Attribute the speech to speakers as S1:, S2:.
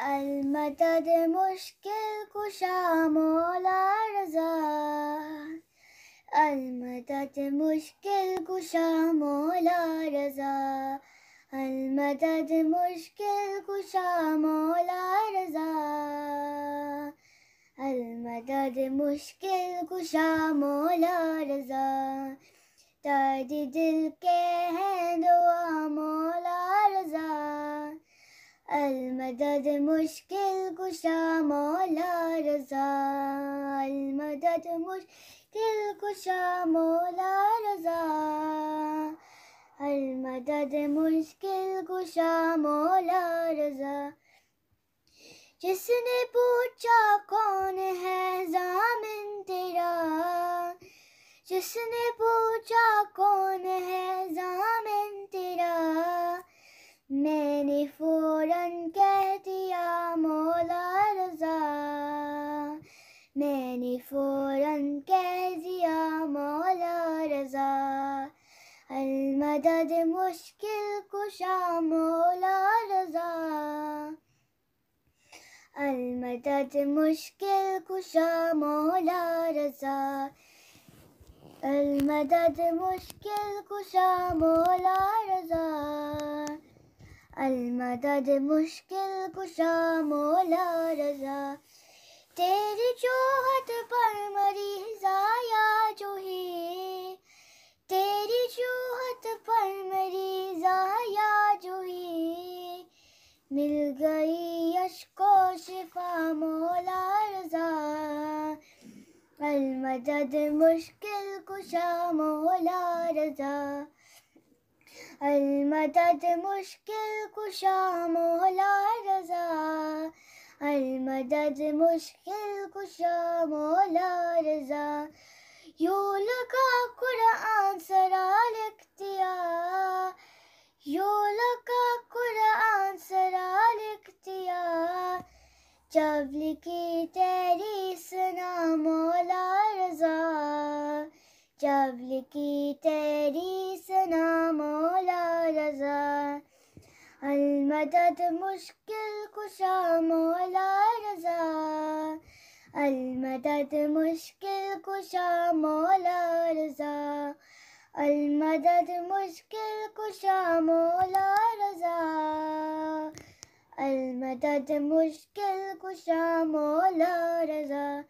S1: المدد مشکل کشا مولا رضا المدد مشکل کشا مولا رضا المدد مشکل کشا مولا رضا المدد مشکل کشا مولا رضا دردی دل کے ہیں دو मदद मुश्किल कुशा मौला रजाल मदद मुश्किल कुशा मौला रजा अल मदद मुश्किल कुशा मौला रजा जिसने पूछा कौन है जामिन तेरा जिसने पूछा कौन Beni furan que te amo la raza. Beni furan que te amo la raza. المدد مشكل كشا مولا رضا المدد مشكل كشا مولا رضا المدد مشكل كشا مولا मदद मुश्किल कुशा मोला रजा तेरी चोहत पर मरी जाया जो है तेरी चोहत पर मरी जाया जो है मिल गई अशको शिफा मौला रजा अलमदद मुश्किल कुशा मौला रजा المدد مشکل کشا مولا رضا المدد مشکل کشا مولا رضا Yola kalk Kur'an saral iktiya Yola kalk Kur'an saral iktiya Cevli ki teri sına Mola Rıza Cevli ki teri sına. مدد مشكل كشام ولا رزا المدد مشكل كشام ولا رزا المدد مشكل كشام ولا رزا المدد مشكل كشام ولا رزا